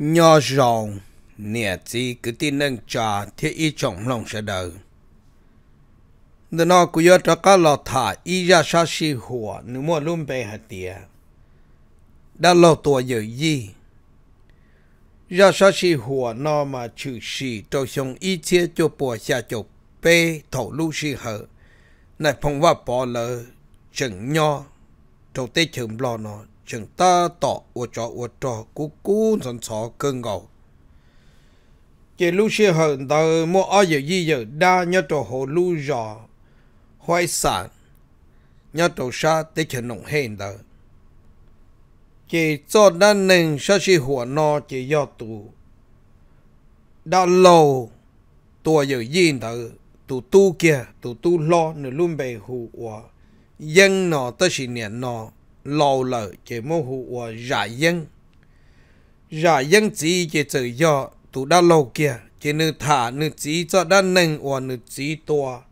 nho rộng nè chỉ cứ tin nâng trà thiết y trọng lòng sẽ đời nên nó cứ nhớ cho các lọ thả y ra sa si hùa nếu mà luôn bề hạt tía đã lọ tuổi giờ gì ra sa si hùa nó mà chữ si cho sông y chia cho bỏ xa cho bê thổ lưu si hở này phong và bỏ lỡ chừng nho cho tê chừng lo nó chừng ta tỏ ô cho ô cho cú cú dần chó cơn ngầu chỉ lúc xưa hận tờ mua ở giờ gì giờ đa nhớ trò hồ lu giò hoài sản nhớ trò sa tới chừng nông hên tờ chỉ cho đa nền sa si หัว nó chỉ do tù đã lâu tua giờ yên tờ tụ tu kia tụ tu lo nửa luôn bề hù dân nó tới xì niệm nó lâu lợ chế mô hụ và giả dân giả dân chỉ chế tự do tụ đã lâu kia chế nữ thả nữ chỉ cho đã nâng và nữ chỉ to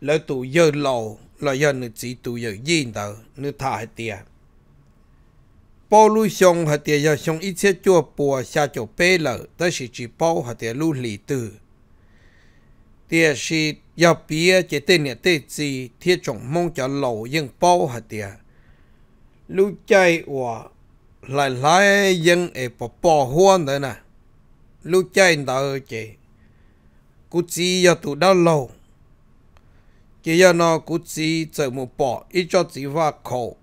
lỡ tụ giờ lâu là giờ nữ chỉ tụ giờ gì tờ nữ thả hết tiền bao lưu xong hết tiền giờ xong ít xe chua bùa xa chỗ bê lợ tới sự chỉ bao hết tiền lưu lì từ tiền sự giờ bia chế tên nhà tên gì thiết trọng mong cho lâu nhưng bao hết tiền lúc chạy của lại lại dân ấy bỏ bỏ huân đấy nè lúc chạy đó chị cú chỉ giờ tụ đau lâu chỉ giờ nó cú chỉ chờ một bỏ ít cho chỉ và khổ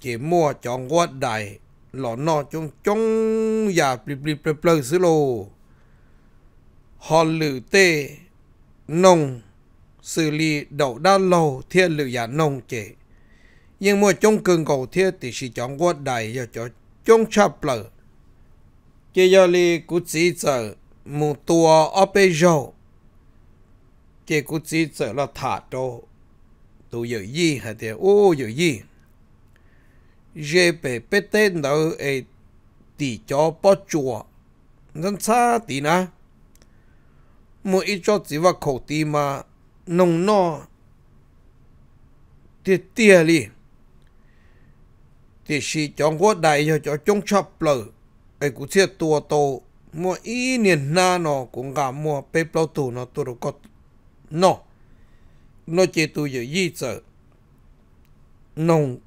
chỉ mua cho ngót đại lọ nó chung chung và bì bì bì bì xí lô họ lử tê nông xử lý đậu đau lâu thiên lử giả nông chế nhưng mua trong cường cầu thiết thì chỉ chọn quốc đại giờ cho trong chập lờ chỉ giờ li cú chỉ giờ một tua ở bên rồi chỉ cú chỉ giờ là thả đồ tụ giờ gì hả thì ô giờ gì giờ về bên tên đó ấy thì cho bỏ chùa dân xa thì na một ít cho chỉ vào khẩu tì mà nồng no tiệt tiệt liền thì chỉ trong quốc đại cho cho trong chập lở ấy cũng chưa tua tổ mua ý niên na nó cũng cả mua bê bao tù nó tôi có nó nó chỉ tôi giờ gì sợ nông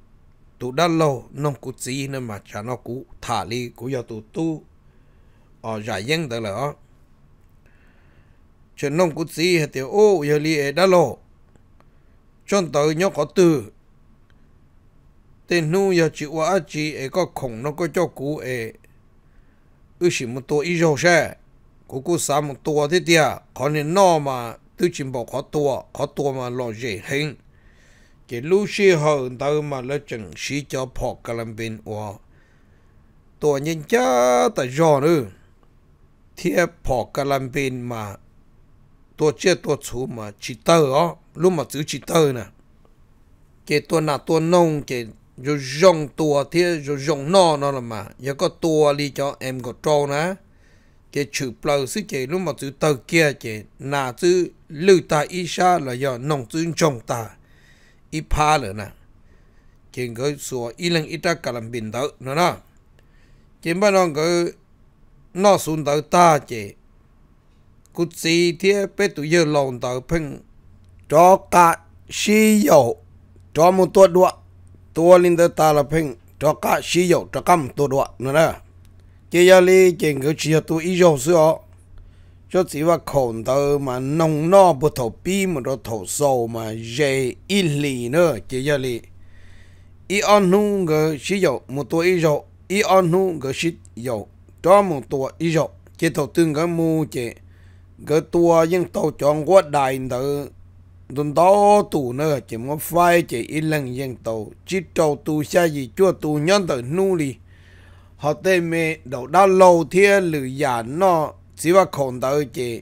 tụ đã lâu nông cụ chỉ nên mà cha nó cụ thả đi cụ giờ tụ tu ở giải dân tới là cho nông cụ chỉ thì ô giờ li đã lâu cho tới nhóc có từ แต่หนูอยากจะว่าจีเอก็คงนก็เจ้ากูเออุสิมตัวอีโจเช่กูกูสามตัวที่เดียคนนี้นอมาตัวจิมบอกขอตัวขอตัวมาลอยเหงจะลูกเชื่อเดามาแล้วจังสีจะพอกำลังเป็นว่าตัวยิ่งจ้าแต่ย้อนอือเทียบพอกลังเป็นมาตัวเชื่อตัวชูมาจิตเตอร์อ๋อรู้มาจื้อจิตเตอร์นะเจตัวหนาตัวนงเจ rồi dùng tua thì rồi dùng nó nó là mà giờ có tua đi cho em có trâu nè cái chữ plơ sư chế lúc mà chữ tờ kia chế nà chữ lưu ta y xa là do nông chữ trồng ta y pa nữa nè chế cái xua y lần y ta cả làm bình đỡ nữa nè chế bắt nó cái nó xuống đỡ ta chế cú gì thì bé tụi giờ lòng đỡ phăng cho cả si yếu cho một tuần đoạn tua linh ta nữa ตัวลินเตตาละเพ่งจอกะชิโยจอกำตัวดวนั่นนะเจียลีเจงก็ชิโยตัวอีโยเสือ cho chỉ là khổng tờ mà nông no bù thổ bi mà nó thổ sầu mà dễ ít lì nữa chỉ giờ lì y on nu ngờ xí dầu một tuổi y dầu y on nu ngờ xí dầu cho một tuổi y dầu chỉ thổ tương ngờ mu chỉ ngờ tua những tàu chọn quá đại tờ tuần đó tù nữa chỉ một phai chỉ ít lần dân tàu chỉ trâu tù xa gì chua tù nhân tờ nu đi họ tên mẹ đầu đã lâu thia lử giả nó chỉ vào khổng tử chỉ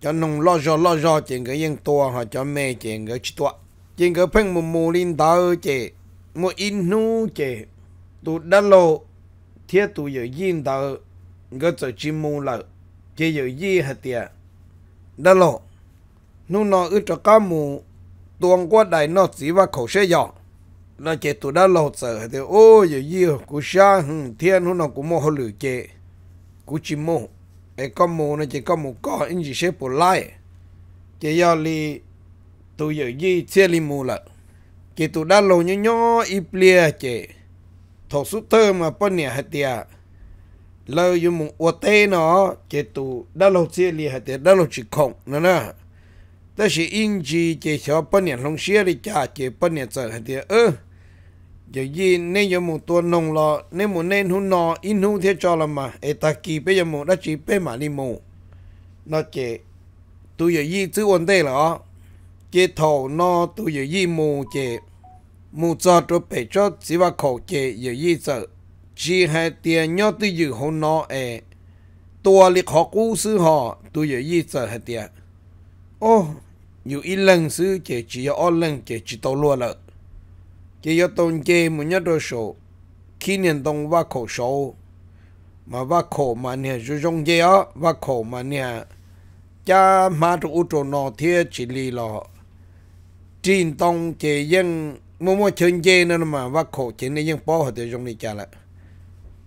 cho nông lo cho lo cho chỉ cái dân tua họ cho mẹ chỉ cái chỉ tua chỉ cái phăng mù mù linh tờ chỉ một in nu chỉ tù đã lâu thia tù giờ yên tờ cái chỉ mù lợ chỉ giờ gì hết tiệt đã lâu nu nó ư cho cá mù tuồng qua đại nó chỉ và khẩu sẽ dọn nó chế tụ đã lột sợ thì ôi giờ gì cú xa thiên hú nó cú mò hồ lử chế cú chim mò ai con mù nó chỉ con mù có anh chỉ sẽ bù lại chế giờ li tụ giờ gì chia li mù lợ chế tụ đã lột nhỏ nhỏ ít lia chế thọc sút thơ mà bên nhà hạt tiệt lời dùng mù ô tê nó chế tụ đã lột chia li hạt tiệt đã lột chỉ khổng nữa nè 但是因此这小半年龙虾的价这半年在很的呃，就以那有么多弄了，那么那弄孬，因เ天着了嘛，哎，他基本有么那基本嘛的么，那这都有一ย问题了啊，这头孬都有一么这。มูจออตัีเป็ดจอดสิว่าเขาเจอยู่ยี่เจอชีให้เตียนยอดตัวยู่หนอเอตัวลิขอกู้ซื้อหอตัวยยี่เจอใหเตียโอ้ nhiều ít lần xứ chỉ chỉ ở lần chỉ chỉ tàu lúa là chỉ ở tông chế muốn nhớ đồ số khi niệm tông vác khổ số mà vác khổ mà nè chú trong chế á vác khổ mà nè cha mà trụ trụ nọ thiệt chỉ lì lọ trình tông chế dân mua mua chân chế nữa mà vác khổ chế này dân bỏ hết trong này cha lại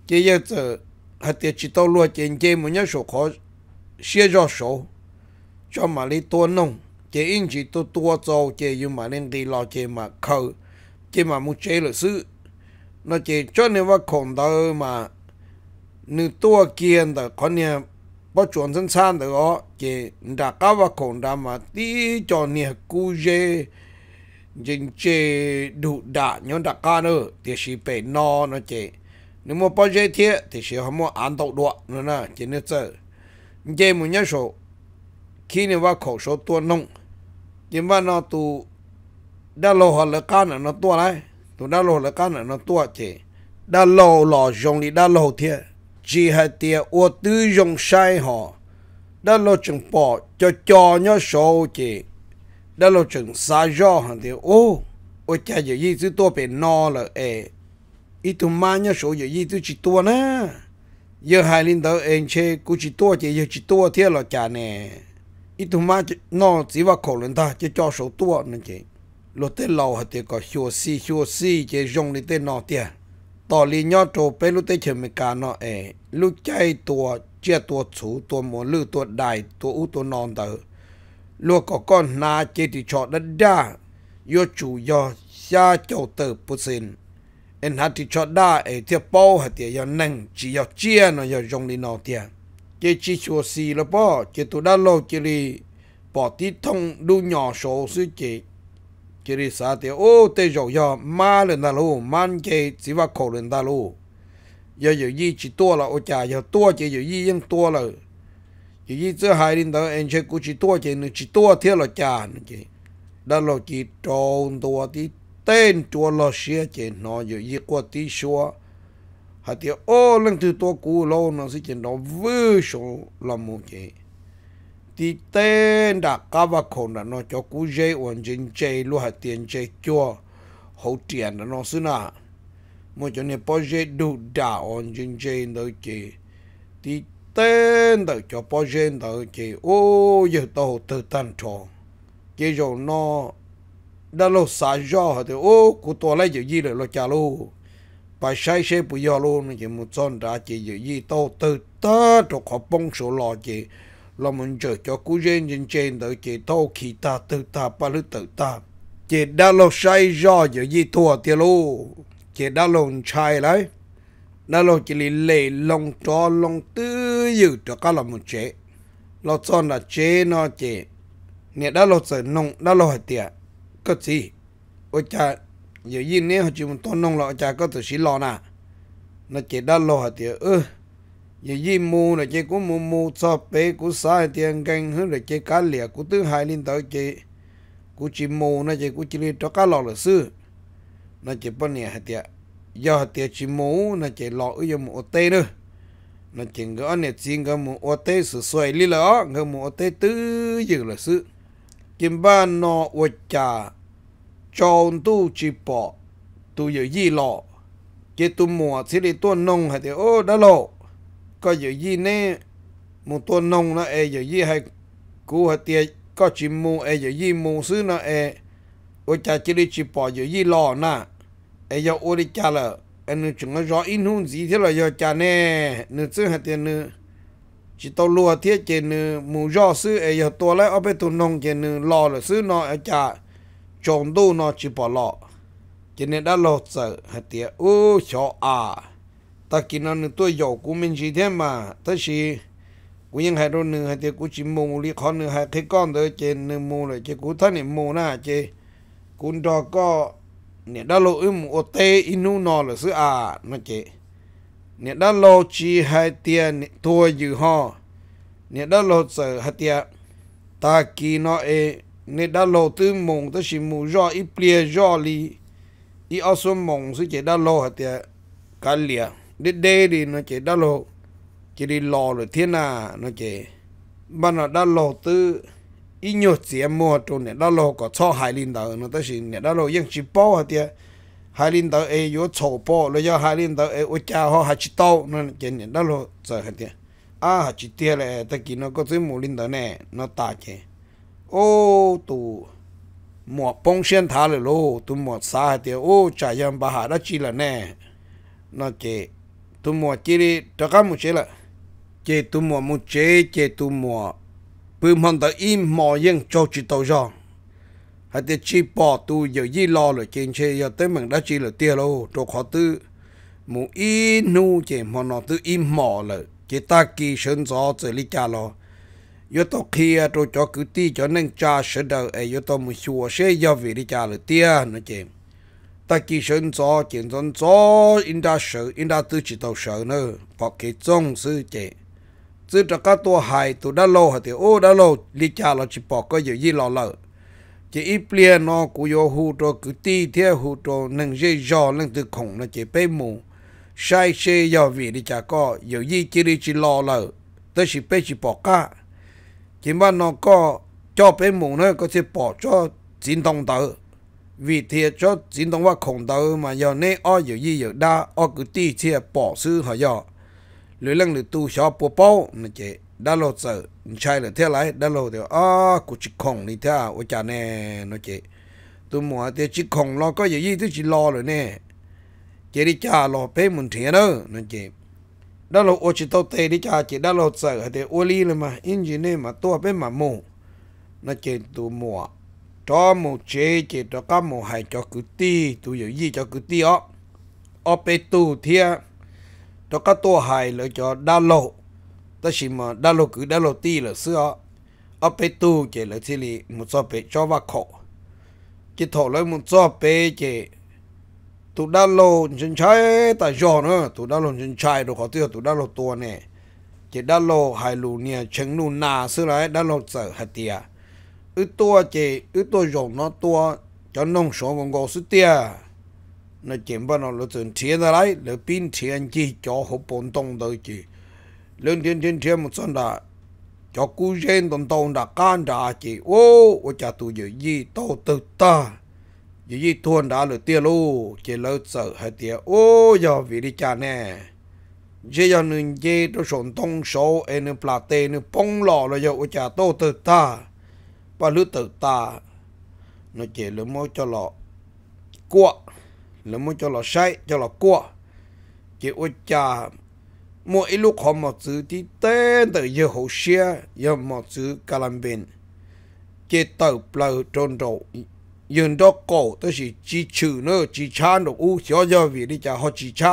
chế giờ giờ hết chỉ tàu lúa chế chế muốn nhớ số khó xia cho số cho mà lấy tuôn nông chế in chỉ tu tua cho chế nhưng mà nên đi lo chế mà khâu chế mà muốn chế là sự nó chế cho nên nên ว่า còn đâu mà nữ tua kiên đó con nè bao chuẩn dân san đó chế đã cá và còn đã mà đi cho nè cú chế nhưng chế đủ đã nhon đã cá nữa thì chỉ phải no nó chế nếu mà bao chế thiệt thì chỉ không muốn ăn đậu đọa nữa nè chế nữa chứ chế muốn nhớ số khi nào khẩu số tua nông nhưng mà nó tu đã lô họ là can nó tua lại tụ đã lô là can nó tua chỉ đã lô lò dùng đi đã lô thiệt chỉ hai tiệt ô tư dùng sai họ đã lô chừng bỏ cho cho nhớ số chỉ đã lô chừng xa do hẳn thì ô ô cha giờ gì thứ tua bị no là ê ít tụ ma nhớ số giờ gì thứ chỉ tua nè giờ hai linh tớ anh chê cú chỉ tua chỉ giờ chỉ tua thiệt là cha nè อีทุมาจีนอสีว่าคนเลนตาจะจ่อสุดตัวนั่นเองรถเตาเราเด็กก็ชัวซีชัวสีจะยงนี่เต้นอเตียต่อลีนยอดโจเป็นรถเต้เชมิกาเนาะเอลูกใจตัวเจ้าตัวสูตัวมมอลือตัวไดตัวอุตัวนอนเตอลูกก็ก้อนนาเจติชอดด้าโยจูยอชาเจ้าเตอปุสินเอ็นหัติชอดด้าเอเทียโป้เหตุยอนึ่งจียอเจียนอยยงนี่นอเตีย chế chỉ chùa xì là bỏ chế tụ đã lâu chế đi bỏ tí thông đu nhỏ số sư chế chế đi xa thì ô tê dầu giờ ma lên đà lù man chế chỉ vào khổ lên đà lù giờ giờ gì chỉ tua là ô cha giờ tua chế giờ gì vẫn tua là giờ gì chứ hai đến đó anh chơi cũng chỉ tua chế nữa chỉ tua thế là chả nữa chế đã lâu chỉ tròn tua tí tên chùa lo xia chế nói giờ gì qua tí xua họ tiêu ô lần thứ to cú lâu nó sẽ chuyện đó vư số làm một cái thì tên đã cá và khôn đã nó cho cú dây hoàn chỉnh chơi luôn hạt tiền chơi cho hậu tiền đã nó xưa nà một chỗ này bao dây đủ đã hoàn chỉnh chơi đó chị thì tên đã cho bao dây đó chị ô giờ tao tự tan tròn cái chỗ nó đã lâu xa gió thì ô cú to lấy gì rồi lo chả luôn bà sai xe bây giờ luôn chỉ một son đã chỉ dự gì tô từ tớ rồi họ bông số lò chị là mình chờ cho cú gen trên trên đợi chị tô khi ta từ ta ba lư tự ta chị đã lo sai do dự gì thua tiệt luôn chị đã lo sai lấy đã lo chỉ lì lệ lòng cho lòng tư dự cho các là một chế lo son là chế nó chị nè đã lo sợ nông đã lo hạt tiệt cái gì ôi cha giờ yên nè họ chỉ muốn tôn nông lọ cha có thể xí lọ nà nó chỉ đắt lọ hả tiệt ơ giờ yên mù là chỉ cũng mù mù cho bé cũng sai tiền ganh hơn là chỉ cá lẻ cũng thứ hai lên tới chỉ cũng chỉ mù nó chỉ cũng chỉ lên cho cá lọ là sư nó chỉ bao nè hả tiệt giờ hả tiệt chỉ mù nó chỉ lọ ở giờ mù tê nữa nó chỉ ngỡ nè chỉ ngỡ mù ô tê sự xoay lì lỡ cái mù ô tê tứ giờ là sư Kim ba nọ ô chọn tu chỉ bỏ tu giờ gì lọ cái tu mùa chỉ đi tuôn nông hay thì ô đã lọ có giờ gì nè một tuôn nông nó e giờ gì hay cú hay tiệt có chỉ mù e giờ gì mù xứ nó e, e ô cha chỉ đi chỉ bỏ giờ gì lọ nà e giờ ô đi cha lợ, anh nói chúng nó rõ in hun gì thế là giờ cha nè nữ xứ hay tiền nữ chỉ tao lùa thiết trên mù rõ xứ e giờ tua lấy ở bên tuôn nông trên lọ là xứ nó e cha chọn đồ nó chỉ bỏ lọ cho nên đã lọ sợ hạt tiệt ô cho à ta kỹ nó nữa tôi giàu của mình chỉ thế mà ta chỉ cũng những hai đôi nữa hạt tiệt cũng chỉ mù lý khó nữa hạt cái con đó trên nữa mù rồi chứ cũng thân này mù na chứ cũng đó có nè đã lộ im ô tê inu nó là sự à nó chứ nè đã lộ chỉ hai tiền thua dữ ho nè đã lọt sợ hạt tiệt ta kỹ nó ấy nè đã lô tư mộng ta chỉ mù rõ ít bìa rõ li ít áo số mộng sẽ chỉ đã lô hạt tiệt cả lìa để đê đi nó chỉ đã lô chỉ đi lò rồi thiên à nó chỉ ban nó đã lô tư ít nhiều tiền mua cho nè đã lô có cho hai linh đầu nó ta xin nè đã lô yên chỉ bao hạt tiệt hai linh đầu ấy yếu chỗ bao rồi do hai linh đầu ấy ôi cha họ hai chỉ tao nó chỉ nè đã lô giờ hạt tiệt à hai chỉ tiệt là ta kia nó có tư mù linh đầu nè nó ta chỉ ô tụ mùa bông xuyên thả lại lô tụ mùa xa thì ô trả yam bà hà đó chi là nè nó chế tụ mùa chỉ đi đó các mù chế là chế tụ mùa mù chế chế tụ mùa bư mòn tới im mò yên cho chỉ tàu giòn hay thì chỉ bỏ tụ giờ gì lo rồi trên chế giờ tới mình đã chi là tia lô cho khó tư mù in nu chế mòn nó tư im mò là chế ta kỳ sơn gió tới lý cha lo yo to kia to cho cứ ti cho nên cha sơ đợi ấy yo to mu xua sẽ do vì đi cha lời tia nó chém ta chỉ sơn cho chuyện sơn cho in đa sơ in đa tư chỉ tàu sơ nữa bỏ cái trong sư chém chứ cho các tua hai tụ đã lâu hả thì ô đã lâu đi cha là chỉ bỏ cái gì lo lợ chỉ ít liền nó cú yo hù cho cứ ti theo hù cho nâng dây giò nâng từ khổng nó chỉ bê mù sai xe do vì đi cha có giờ gì chỉ đi chỉ lo lợ tới chỉ bê chỉ bỏ cả คิดว่าน้องก็ชอบเป็นหมูนะก็จะปอดชอบจินตองเตอวิเทียชอบจินตองว่าคงเตอมาอย่างนี้อ้ออยู่ยี่อยู่ด้าอ้อกุตีเชียปอดซื้อหอยอหรือ เรื่องหรือตู้ชอบปัวเป้านั่เจได้โลเซอร์ใช่หรือเท่าไรได้โลเดียวอ้อกูจิคงนี่เท่าโอาจาแน่นั่เจตู้หมูเดียจิคงเราก็อยู่ยี่ที่จิรอเลยเนี่ยเจริจ้ารอเ็นหมุนเทียเนอะนั่เจ đó là ô chỉ tàu tê đi cha chỉ đó là sợ hay thế ô li là mà engineer mà tua bên mà mù nó chỉ tu mùa cho mù chế chỉ cho các mù hay cho cứ ti tu dự gì cho cứ ti ó ó bê tu thia cho các tua hay là cho đa lộ ta chỉ mà đa lộ cứ đa lộ ti là xưa ó bê tu chỉ là thì lì một số bê cho vác khổ chỉ thổ lấy một số bê chỉ tụ đã lô chân trái ta giò nữa tụ đã lô chân trái đồ khó tiêu tụ đã lô tua nè chỉ đã lô hai lù nè chân lù nà xưa lại đã lô sợ hạt tia ư tua chỉ ư tua giò nó tua cho nông số vòng gò sức tia nó chém bao nó lô chân thiệt ra lại lô pin thiệt chỉ cho hộp bồn tông tới chỉ lên thiên thiên thiên một sân đã cho cú gen tông tông đã can đã chỉ ô ô cha tụ dự gì tao tự ta giờ gì thuần đã lượt tiêu lu chỉ lỡ sợ hai tiêu ô giờ vì đi cha nè giờ giờ nên giờ tôi sổn thông số em nên plà tê nên bông lọ rồi giờ ô cha tô tự ta và lứa tự ta nó chế lỡ mỗi cho lọ cua lỡ mỗi cho lọ say cho lọ cua chế ô cha mỗi lúc họ một chữ thì tên tự giờ hồ xe giờ một chữ calam bên chỉ tờ plờ trôn rộ 用到狗都是只吃呢，只吃呢，乌小小味的就好只吃，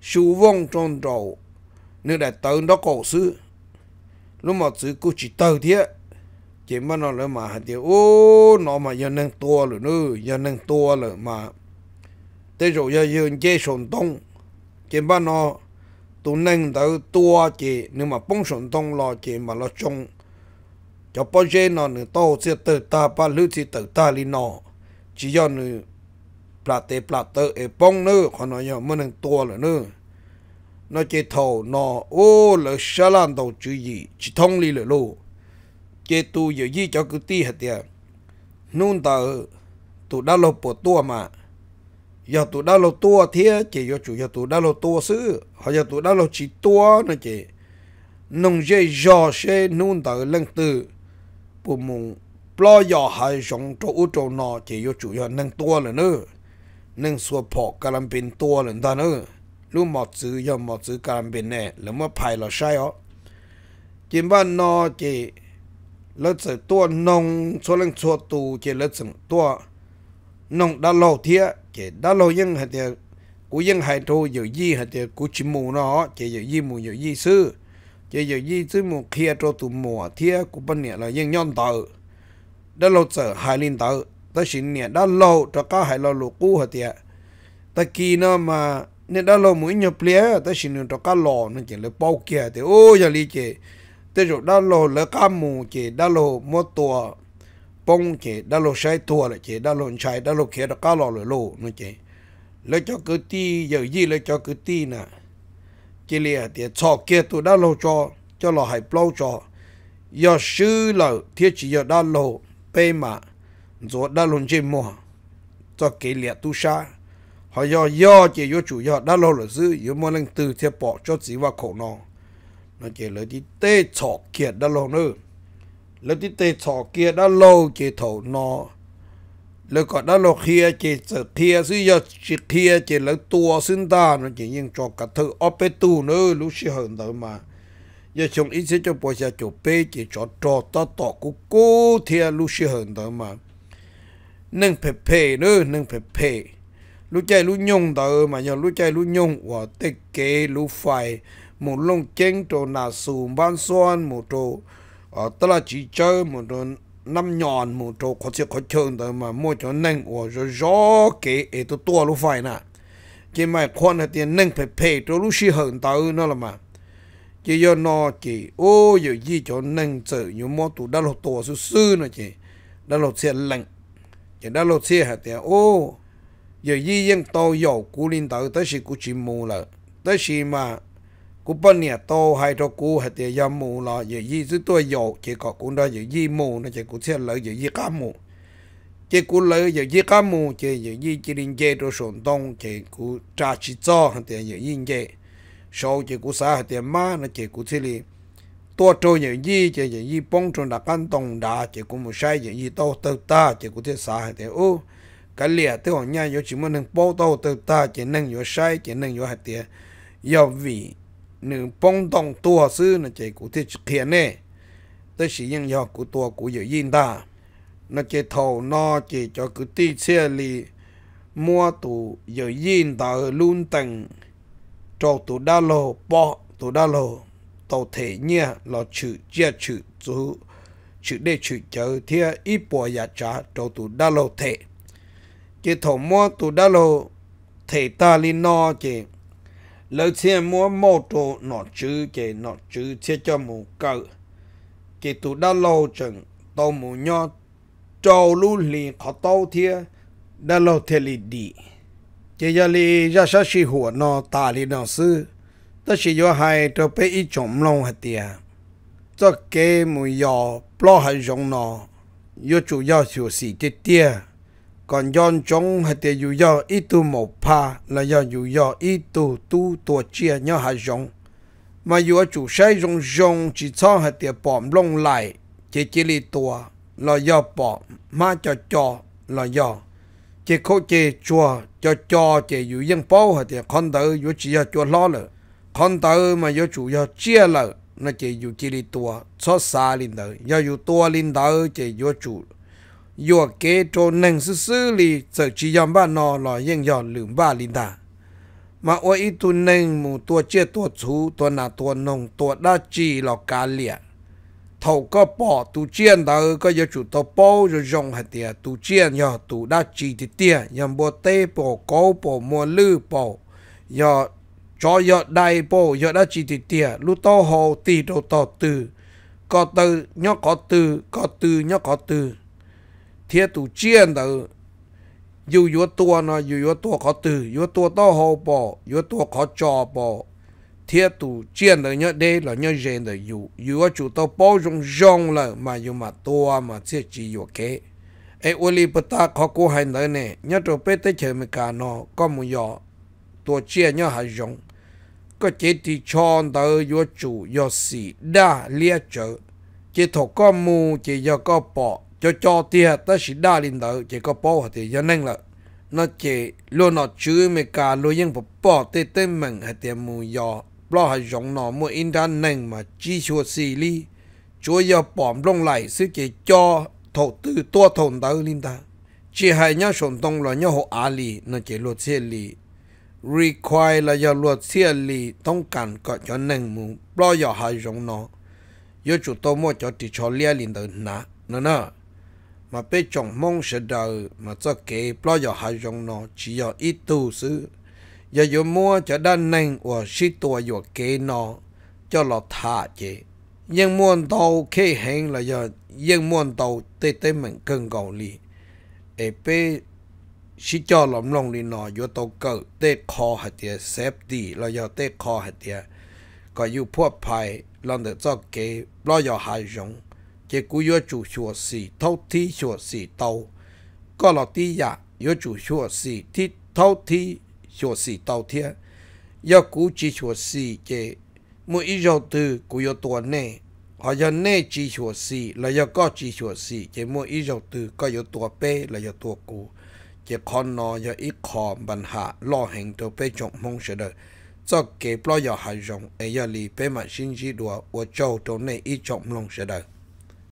手往中走，你来等到狗吃，那么只顾只到的，怎么了了嘛？还得哦，那么也能多了呢，也能多了嘛。thế rồi giờ dùng chế sồn tông chế ba nó tụ nâng tới tua chế nhưng mà bông sồn tông lo chế mà lo trông cho bao giờ nó nữa to sẽ tự ta ba lũ thì tự ta li nó chỉ cho nữa plà tê plà tơ ở bông nữa còn nó nhớ mới nên tua rồi nữa nó chỉ thầu nó ô là xa lan đầu chữ gì chỉ thông li là luôn chỉ tu giờ gì cho cứ ti hết tiệt nôn tờ tụ đã lột bộ tua mà giờ tụ đã lột tua thế chỉ do chủ giờ tụ đã lột tua xứ họ giờ tụ đã lột chỉ tua nữa chỉ nông dây giò xe nôn tờ lăng từ ปุ่มงปล่อยหายสงตัวอุจนอเจียวจุยนึ่งตัวเลยเนอนึ่งส่วนพอกำลังเป็นตัวเลยท่านเนอรู้หมอดซื้อยอมหมอดซื้อกำลังเป็นแน่แล้วเมื่อภายเราใช่อ๋อจิมบ้านนอเจเลิศตัวนงชวนเล่งชวนตูเจเลิศตัวนงดาโลเทียเจดาโลยังหัดเดียกูยังหายโูอยู่ยี่หัดเดียกูชิมูนอเจอยู่ยี่มูอยู่ยี่ซื้อ chỉ giờ gì chứ một kia cho tụ mùa thia của bên này là dân nhân tự đã lâu sợ hai linh tự ta xin nè đã lâu cho cá hai lâu lục cũ hả tiệt ta kỳ nó mà nè đã lâu mũi nhập lía ta xin nè cho cá lò nó chỉ là bao kia thì ô giờ lý chế ta rồi đã lâu lỡ cá mù chế đã lâu mua tua bông chế đã lâu sai tua là chế đã lâu sai đã lâu kia cho cá lò lỡ lô nó chế lỡ cho cứ ti giờ gì lỡ cho cứ ti nè chỉ lìa thì cho kia tu đã lâu cho cho lo hải lâu cho giờ sư là thiết chỉ giờ đã lâu bê mà rồi đã luôn chơi mua cho kỷ lìa tu sa họ giờ giờ chỉ vô chủ giờ đã lâu là dư giờ mua lên từ thiết bỏ cho chỉ vào khổ nó nó chỉ lấy đi tê cho kia đã lâu nữa lấy đi tê cho kia đã lâu chỉ thầu nó แล้วก็ได้เราเคลียเจเคลียซื้อยาจิเคลียเจแล้วตัวซึ่งตาเนาะจะยังจอกกับเธอเอาไปตู้เนอะรู้สิเหินเดิมมาอย่าชงอีเสียจะปวดจะจบเป้เจจอดจอดต่อต่อกูกูเทียรู้สิเหินเดิมมาหนึ่งเพ่เพ่เนอะหนึ่งเพ่เพ่รู้ใจรู้ยงเดิมมาอย่ารู้ใจรู้ยงว่าเตะเกรู้ไฟหมุนลงเจ้งโตนาสูบ้านซ้อนหมุนโตเออตลาดจีเจอหมุนโต năm nhọn một chỗ có chiếc có trường đó mà mua cho nâng ở rồi gió kế ấy tôi tua lúc phai nè chỉ mà con là tiền nâng phải phê cho lúc xí hận tao nó là mà chỉ do nó chỉ ô giờ gì cho nâng chở nhiều mô tụ đã lột tổ sư sư nó chỉ đã lột xe lạnh chỉ đã lột xe hả tiền ô giờ gì dân tàu dầu cú linh tao tới xí cú chỉ mù là tới xí mà cú bên nè tô hay cho cú hạt thì yam mù là giờ gì chứ tôi dầu chỉ có cú đó giờ gì mù nó chỉ cú xe lợi giờ gì cá mù chỉ cú lợi giờ gì cá mù chỉ giờ gì chỉ linh chế cho sổn tông chỉ cú trà chỉ cho hạt thì giờ gì chế sau chỉ cú xả hạt thì má nó chỉ cú xe li tua trâu giờ gì chỉ giờ gì bông trâu đã căn tông đã chỉ cú một sai giờ gì tô tơ ta chỉ cú thế xả hạt thì ô cái lìa tôi hỏi nhau chỉ muốn nâng bao tô tơ ta chỉ nâng giờ sai chỉ nâng giờ hạt thì giờ vì nửa bông đồng tua sư nó chạy cụ thiết khiển nè tới sĩ nhân do của tua của dự yên ta nó chạy thầu nó chạy cho cứ ti xe lì mua tụ dự yên ta luôn tầng cho tụ đa lô bỏ tụ đa lô nhia là chữ chia chữ chú chữ để chữ chữ thia ít bỏ giá trả cho tụ đa lô thể chạy thầu mua tụ ta li no chạy lỡ thiên mua mô tô nó chứ kể nó chứ thiết cho mù cậu kể tụ đã lâu chừng tàu mù nho trâu lũ lì khó tàu thia đã lâu thê lì đi kể giờ lì ra sát sĩ hùa nó tà lì nó sư tất sĩ do hai trâu bế ít chồng lông hạt tìa cho kê mù yò bó hạt rộng nó yô chủ yào xỉu xỉ tìa còn yon chong hệ tiền dù do ít tu một pa là do dù do ít tu tu tổ chia nhau hạ giống mà dù ở chủ sai dùng dùng chỉ cho hệ tiền bom lông lại chỉ chỉ li tua là do bom mà cho cho là do chỉ khâu chỉ chùa cho cho chỉ dù dân bao hệ tiền con tử dù chỉ cho chùa lo lợ con tử mà dù chủ do chia lợ nó chỉ dù chỉ li tua cho xa linh tử do dù tua linh tử chỉ dù chủ yo kế trô nâng su su lì sợ chỉ yom ba nò lò yên yò lửng ba linh đà mà ôi ít tu nâng mù tua chia tua chú tua nà tua nông tua đa chi lò cá lìa thầu có bỏ tu chiên đó có giờ chủ tàu bao rồi dùng hạt tiền tu chiên yo tu đa chi thì tiền nhằm bộ tê bộ cố bộ mua lư bộ yo cho yo đại bộ giờ đa chỉ thì tiền lúc tàu hồ tì đồ tàu từ có từ nhóc có từ có từ nhóc có từ thiệt tụ chiên đó dù yếu tua nó dù yếu tua khó từ yếu tua to hồ bò yếu tua khó trò bò thiệt tụ chiên đó nhớ đây là nhớ rèn đó dù yếu chủ tao bao dung dung là mà dù mà tua mà thiết chỉ yếu kế ai uli li bát khó cố hành đó nè nhớ trâu bé tới chơi mà cả nó có một giò tua chiên nhớ hay dùng có chế thì chọn đó yếu chủ yếu sĩ đa liệt chở chế thọ có mù chế yếu có bọ cho cho tiền ta chỉ đa lên đầu chỉ có bỏ hết thì nhân nên là nó chỉ luôn nó chữ mấy cả luôn những bộ bỏ tê tê mình hết tiền mua giò bỏ hạt giống nó mua in ra internet mà chỉ số xì li chúa giờ bỏm lông lại sự chỉ cho thổ tư tua thổn đầu lên ta chỉ hai nhau sống tông là nhau hộ á lì nó chỉ luật xe lì require là giờ luật xe lì tông cản có cho nên mua bỏ giờ hai giống nó yêu chủ tôi mua cho chỉ cho lia lên đầu nã nó nè mà bé chồng mong sẽ đời mà cho kế bao giờ hai dòng nó chỉ có ít tu sư giờ giờ mua cho đan nành và sĩ tua giờ kế nó cho nó thả chế nhưng muốn tàu khi hẹn là giờ nhưng muốn tàu tê tê mình cần cầu lì ê bé sĩ cho lòng lòng đi nó giờ tàu cỡ tê khó hạt tiền xếp đi là giờ tê khó hạt tiền có yêu phốt phải làm được cho kế bao giờ hai dòng chế cú yo chủ chùa xì thâu thi chùa xì tàu có lọ tí giả yo chủ chùa xì thi thâu thi chùa xì tàu thiê yo cú chỉ chùa xì chế mỗi ít dầu từ cú yo tuần nè họ yo nè chỉ chùa xì là yo có chỉ chùa xì chế mỗi ít dầu từ có yo tuần bé, là yo tuần cú chế con nó yo ít khó bàn hạ lo hành đồ bé trọng mong chờ, đời cho kế bao giờ hài rộng ấy giờ lì bê mà xin chỉ đùa ở châu trong này ít trọng mong chờ. đời